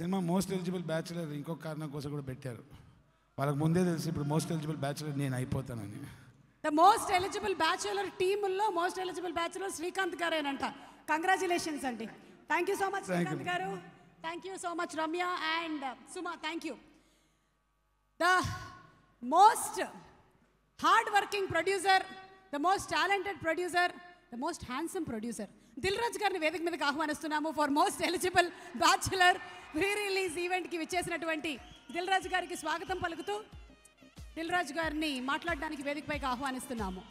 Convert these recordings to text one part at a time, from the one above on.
Cinema most eligible bachelor ఇంకొక కారణం కోసం కూడా పెట్టారు వాళ్ళకి ముందే తెలిసి ఇప్పుడు మోస్ట్ ఎలిజిబుల్ బ్యాచులర్ నేను అయిపోతానని ద మోస్ట్ ఎలిజిబుల్ బ్యాచులర్ టీముల్లో మోస్ట్ ఎలిజిబుల్ బ్యాచులర్ శ్రీకాంత్ గారేనంట కంగ్రాచులేషన్స్ అండి thank you so much Srikanth garu thank you so much Ramya and Suma thank you the most hard working producer the most talented producer the most handsome producer Dil Raj గారిని వేదిక మీదకి ఆహ్వానిస్తున్నాము for most eligible bachelor pre release ఈవెంట్కి విచ్చేసినటువంటి దిల్రాజు గారికి స్వాగతం పలుకుతూ దిల్రాజు గారిని మాట్లాడడానికి వేదికపైకి ఆహ్వానిస్తున్నాము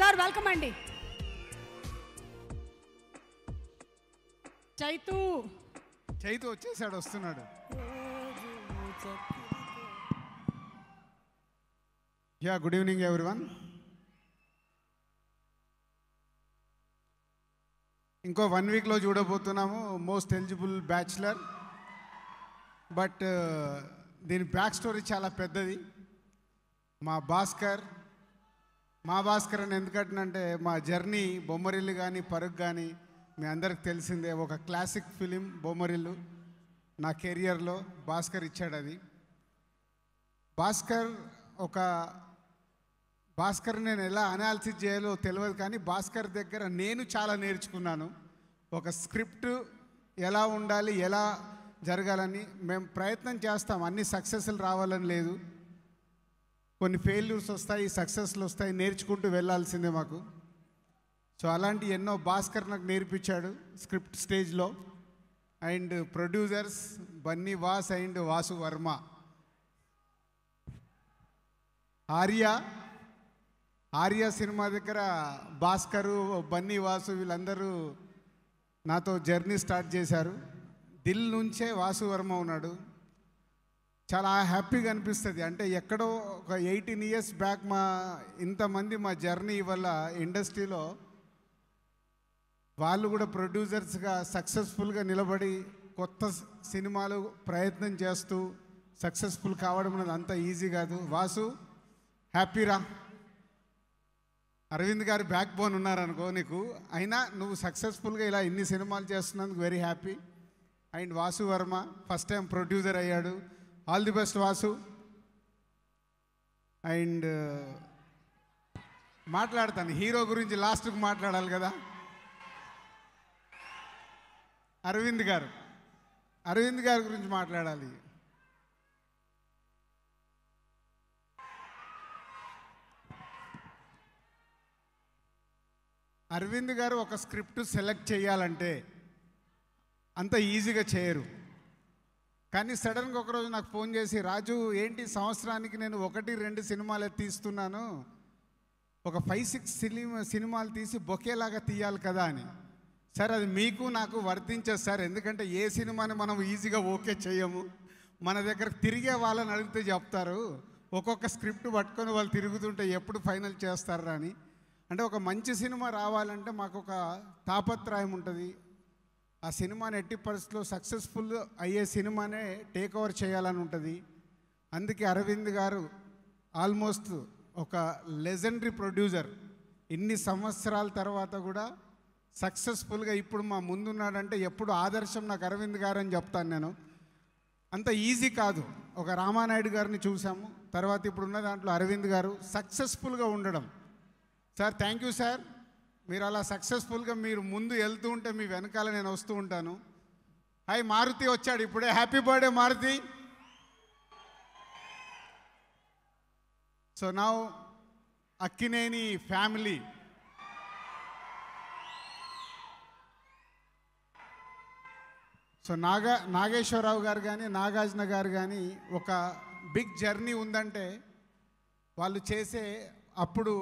సార్ వెల్కమ్ అండి చైతు చైతు వచ్చేసాడు వస్తున్నాడు యా గుడ్ ఈవినింగ్ ఎవ్రీవన్ ఇంకో వన్ వీక్లో చూడబోతున్నాము మోస్ట్ ఎలిజిబుల్ బ్యాచిలర్ బట్ దీని బ్యాక్ స్టోరీ చాలా పెద్దది మా భాస్కర్ మా భాస్కర్ అని ఎందుకంటే మా జర్నీ బొమ్మరిల్లు కానీ పరుగు కానీ మీ అందరికి తెలిసిందే ఒక క్లాసిక్ ఫిలిం బొమ్మరిల్లు నా కెరియర్లో భాస్కర్ ఇచ్చాడు అది భాస్కర్ ఒక భాస్కర్ నేను ఎలా అనాలిసిస్ చేయాలో తెలియదు కానీ భాస్కర్ దగ్గర నేను చాలా నేర్చుకున్నాను ఒక స్క్రిప్ట్ ఎలా ఉండాలి ఎలా జరగాలని మేము ప్రయత్నం చేస్తాం అన్ని సక్సెస్లు రావాలని లేదు కొన్ని ఫెయిల్యూర్స్ వస్తాయి సక్సెస్లు వస్తాయి నేర్చుకుంటూ వెళ్ళాల్సిందే మాకు సో అలాంటి ఎన్నో భాస్కర్ నాకు నేర్పించాడు స్క్రిప్ట్ స్టేజ్లో and producers Bunny Vas and Vasu Varma Arya Arya cinema దగ్గర భాస్కరు బన్నీ వాసు వీళ్ళందరూ నాతో జర్నీ స్టార్ట్ చేశారు దిల్ నుంచే వాసు వర్మ ఉన్నాడు చాలా హ్యాపీగా అనిపిస్తుంది అంటే ఎక్కడో ఒక ఎయిటీన్ ఇయర్స్ బ్యాక్ మా ఇంతమంది మా జర్నీ వల్ల ఇండస్ట్రీలో వాళ్ళు కూడా ప్రొడ్యూసర్స్గా సక్సెస్ఫుల్గా నిలబడి కొత్త సినిమాలు ప్రయత్నం చేస్తూ సక్సెస్ఫుల్ కావడం అనేది అంత ఈజీ కాదు వాసు హ్యాపీరా అరవింద్ గారు బ్యాక్ బోన్ ఉన్నారనుకో నీకు అయినా నువ్వు సక్సెస్ఫుల్గా ఇలా ఇన్ని సినిమాలు చేస్తున్నందుకు very happy and Vasu Varma first time producer అయ్యాడు all the best Vasu and మాట్లాడతాను హీరో గురించి లాస్ట్కు మాట్లాడాలి కదా అరవింద్ గారు అరవింద్ గారి గురించి మాట్లాడాలి అరవింద్ గారు ఒక స్క్రిప్ట్ సెలెక్ట్ చేయాలంటే అంత ఈజీగా చేయరు కానీ సడన్గా ఒకరోజు నాకు ఫోన్ చేసి రాజు ఏంటి సంవత్సరానికి నేను ఒకటి రెండు సినిమాలు తీస్తున్నాను ఒక ఫైవ్ సిక్స్ సినిమా సినిమాలు తీసి బొకేలాగా తీయాలి కదా అని సార్ అది మీకు నాకు వర్తించదు సార్ ఎందుకంటే ఏ సినిమాని మనం ఈజీగా ఓకే చేయము మన దగ్గర తిరిగే వాళ్ళని అడిగితే చెప్తారు ఒక్కొక్క స్క్రిప్ట్ పట్టుకొని వాళ్ళు తిరుగుతుంటే ఎప్పుడు ఫైనల్ చేస్తారా అని అంటే ఒక మంచి సినిమా రావాలంటే మాకు ఒక తాపత్రయం ఉంటుంది ఆ సినిమాని ఎట్టి పరిస్థితుల్లో సక్సెస్ఫుల్ అయ్యే సినిమానే టేక్ ఓవర్ చేయాలని ఉంటుంది అందుకే అరవింద్ గారు ఆల్మోస్ట్ ఒక లెజెండరీ ప్రొడ్యూసర్ ఇన్ని సంవత్సరాల తర్వాత కూడా సక్సెస్ఫుల్గా ఇప్పుడు మా ముందున్నాడంటే ఎప్పుడు ఆదర్శం నాకు అరవింద్ గారు అని చెప్తాను నేను అంత ఈజీ కాదు ఒక రామానాయుడు గారిని చూసాము తర్వాత ఇప్పుడున్న దాంట్లో అరవింద్ గారు సక్సెస్ఫుల్గా ఉండడం సార్ థ్యాంక్ యూ సార్ మీరు అలా సక్సెస్ఫుల్గా మీరు ముందు వెళ్తూ ఉంటే మీ వెనకాల నేను వస్తూ ఉంటాను హాయ్ మారుతి వచ్చాడు ఇప్పుడే హ్యాపీ బర్త్డే మారుతి సో నా అక్కినేని ఫ్యామిలీ సో నాగా నాగేశ్వరరావు గారు కానీ నాగార్జున గారు కానీ ఒక బిగ్ జర్నీ ఉందంటే వాళ్ళు చేసే అప్పుడు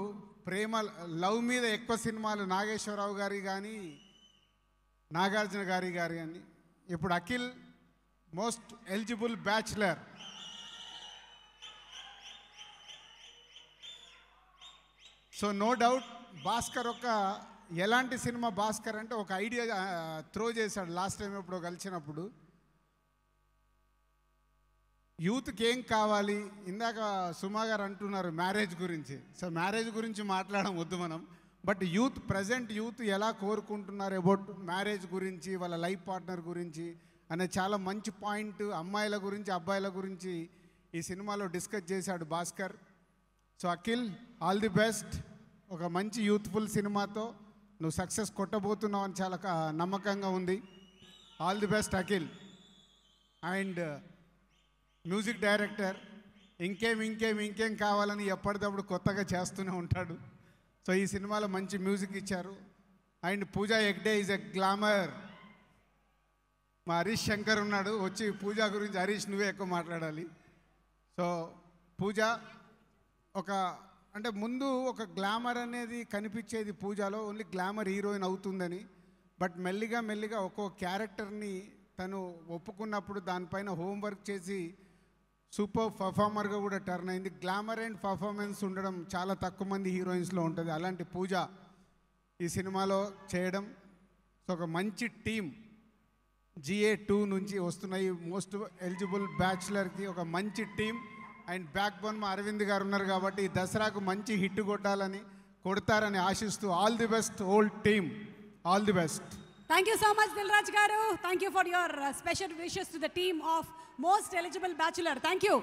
ప్రేమ లవ్ మీద ఎక్కువ సినిమాలు నాగేశ్వరరావు గారి కానీ నాగార్జున గారి గారి కానీ ఇప్పుడు Akhil most eligible bachelor so no doubt Bhaskar ఒక ఎలాంటి సినిమా భాస్కర్ అంటే ఒక ఐడియా త్రో చేశాడు లాస్ట్ టైం ఎప్పుడో కలిసినప్పుడు యూత్కి ఏం కావాలి ఇందాక సుమా గారు అంటున్నారు మ్యారేజ్ గురించి సో మ్యారేజ్ గురించి మాట్లాడడం వద్దు మనం బట్ యూత్ ప్రజెంట్ యూత్ ఎలా కోరుకుంటున్నారు అబౌట్ మ్యారేజ్ గురించి వాళ్ళ లైఫ్ పార్ట్నర్ గురించి అనే చాలా మంచి పాయింట్ అమ్మాయిల గురించి అబ్బాయిల గురించి ఈ సినిమాలో డిస్కస్ చేశాడు Bhaskar so Akhil all the best ఒక మంచి యూత్ఫుల్ సినిమాతో నువ్వు సక్సెస్ కొట్టబోతున్నావు అని చాలా నమ్మకంగా ఉంది all the best Akhil and music director ఇంకేం ఇంకేం ఇంకేం కావాలని ఎప్పటికప్పుడు కొత్తగా చేస్తూనే ఉంటాడు సో ఈ సినిమాలో మంచి మ్యూజిక్ ఇచ్చారు and Pooja Hegde is a glamour మా హరీష్ శంకర్ ఉన్నాడు వచ్చి పూజా గురించి హరీష్ నువ్వే ఎక్కువ మాట్లాడాలి సో పూజ ఒక అంటే ముందు ఒక గ్లామర్ అనేది కనిపించేది పూజలో ఓన్లీ గ్లామర్ హీరోయిన్ అవుతుందని బట్ మెల్లిగా మెల్లిగా ఒక్కో క్యారెక్టర్ని తను ఒప్పుకున్నప్పుడు దానిపైన హోంవర్క్ చేసి సూపర్ పర్ఫార్మర్గా కూడా టర్న్ అయింది గ్లామర్ అండ్ పర్ఫార్మెన్స్ ఉండడం చాలా తక్కువ మంది హీరోయిన్స్లో ఉంటుంది అలాంటి పూజ ఈ సినిమాలో చేయడం సో ఒక మంచి టీం జిఏ టూ నుంచి వస్తున్నాయి మోస్ట్ ఎలిజిబుల్ బ్యాచులర్కి ఒక మంచి టీం అండ్ బ్యాక్ బోన్ మా అరవింద్ గారు ఉన్నారు కాబట్టి ఈ దసరాకు మంచి హిట్ కొట్టాలని కొడతారని ఆశిస్తూ all the best old team all the best Thank you so much, Dilraj Garu. Thank you for your uh, special wishes to the team of most eligible bachelor. Thank you.